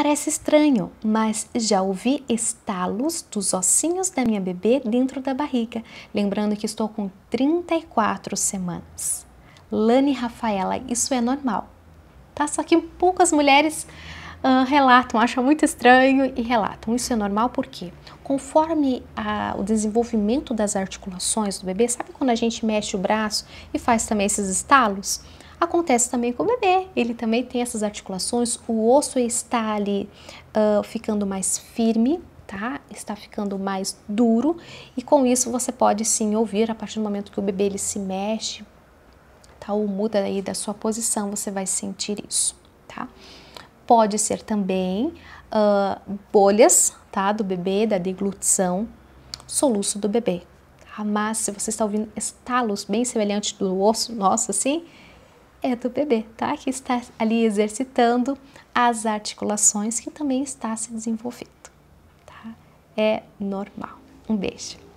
Parece estranho, mas já ouvi estalos dos ossinhos da minha bebê dentro da barriga, lembrando que estou com 34 semanas. Lani Rafaela, isso é normal, tá? Só que poucas mulheres uh, relatam, acham muito estranho e relatam. Isso é normal porque, conforme a, o desenvolvimento das articulações do bebê, sabe quando a gente mexe o braço e faz também esses estalos? Acontece também com o bebê, ele também tem essas articulações, o osso está ali uh, ficando mais firme, tá? Está ficando mais duro e com isso você pode sim ouvir a partir do momento que o bebê ele se mexe, tá? Ou muda aí da sua posição, você vai sentir isso, tá? Pode ser também uh, bolhas, tá? Do bebê, da deglutição, soluço do bebê. Tá? Mas se você está ouvindo estalos bem semelhantes do osso nosso assim, é do bebê, tá? Que está ali exercitando as articulações que também está se desenvolvendo, tá? É normal. Um beijo.